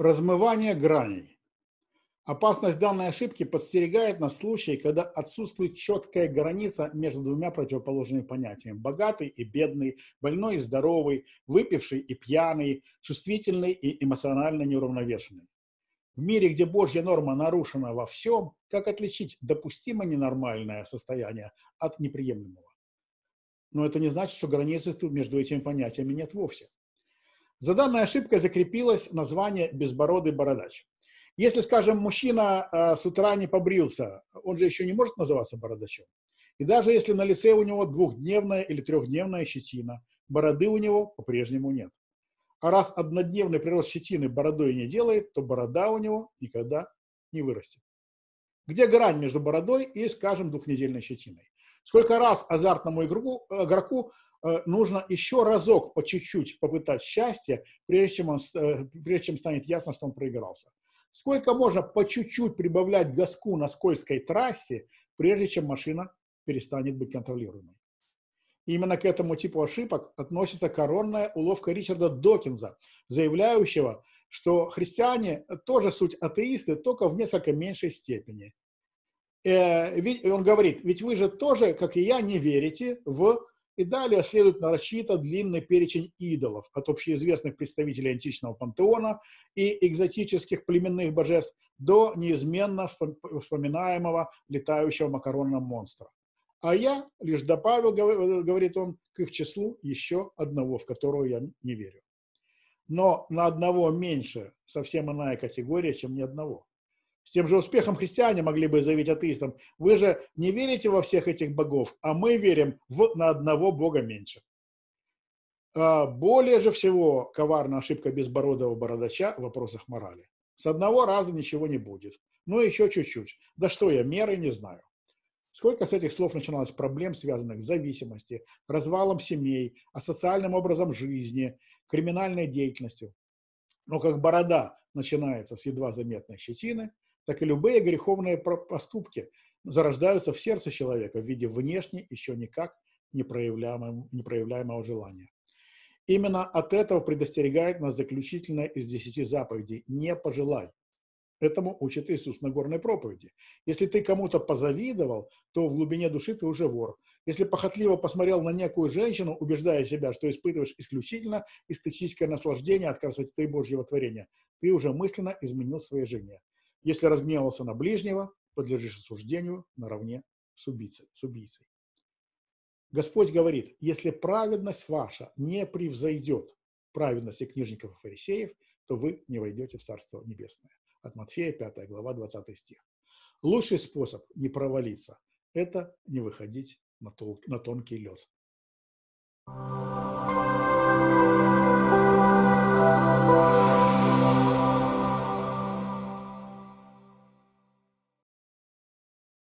Размывание граней. Опасность данной ошибки подстерегает нас в случае, когда отсутствует четкая граница между двумя противоположными понятиями – богатый и бедный, больной и здоровый, выпивший и пьяный, чувствительный и эмоционально неуравновешенный. В мире, где Божья норма нарушена во всем, как отличить допустимо ненормальное состояние от неприемлемого? Но это не значит, что границы между этими понятиями нет вовсе. За данной ошибкой закрепилось название «безбородый бородач». Если, скажем, мужчина э, с утра не побрился, он же еще не может называться бородачом. И даже если на лице у него двухдневная или трехдневная щетина, бороды у него по-прежнему нет. А раз однодневный прирост щетины бородой не делает, то борода у него никогда не вырастет. Где грань между бородой и, скажем, двухнедельной щетиной? Сколько раз азартному игроку, игроку э, нужно еще разок по чуть-чуть попытать счастье, прежде чем, он, э, прежде чем станет ясно, что он проигрался. Сколько можно по чуть-чуть прибавлять газку на скользкой трассе, прежде чем машина перестанет быть контролируемой. Именно к этому типу ошибок относится коронная уловка Ричарда Докинза, заявляющего, что христиане э, тоже суть атеисты, только в несколько меньшей степени. Э, он говорит, ведь вы же тоже, как и я, не верите в... И далее следует нарочито длинный перечень идолов, от общеизвестных представителей античного пантеона и экзотических племенных божеств до неизменно вспоминаемого летающего макаронного монстра. А я лишь добавил, говорит он, к их числу еще одного, в которого я не верю. Но на одного меньше совсем иная категория, чем ни одного. С тем же успехом христиане могли бы заявить атеистам, вы же не верите во всех этих богов, а мы верим в на одного бога меньше. А, более же всего коварна ошибка безбородого бородача в вопросах морали. С одного раза ничего не будет. Ну, еще чуть-чуть. Да что я, меры не знаю. Сколько с этих слов начиналось проблем, связанных с зависимостью, развалом семей, асоциальным образом жизни, криминальной деятельностью. Но как борода начинается с едва заметной щетины – так и любые греховные поступки зарождаются в сердце человека в виде внешне еще никак непроявляемого, непроявляемого желания. Именно от этого предостерегает нас заключительная из десяти заповедей «не пожелай». Этому учит Иисус на горной проповеди. Если ты кому-то позавидовал, то в глубине души ты уже вор. Если похотливо посмотрел на некую женщину, убеждая себя, что испытываешь исключительно эстетическое наслаждение от красоты Божьего творения, ты уже мысленно изменил своей жене. Если разгневался на ближнего, подлежишь осуждению наравне с убийцей. С убийцей. Господь говорит, если праведность ваша не превзойдет праведности книжников и фарисеев, то вы не войдете в Царство Небесное. От Матфея 5 глава 20 стих. Лучший способ не провалиться – это не выходить на, тол- на тонкий лед. thank you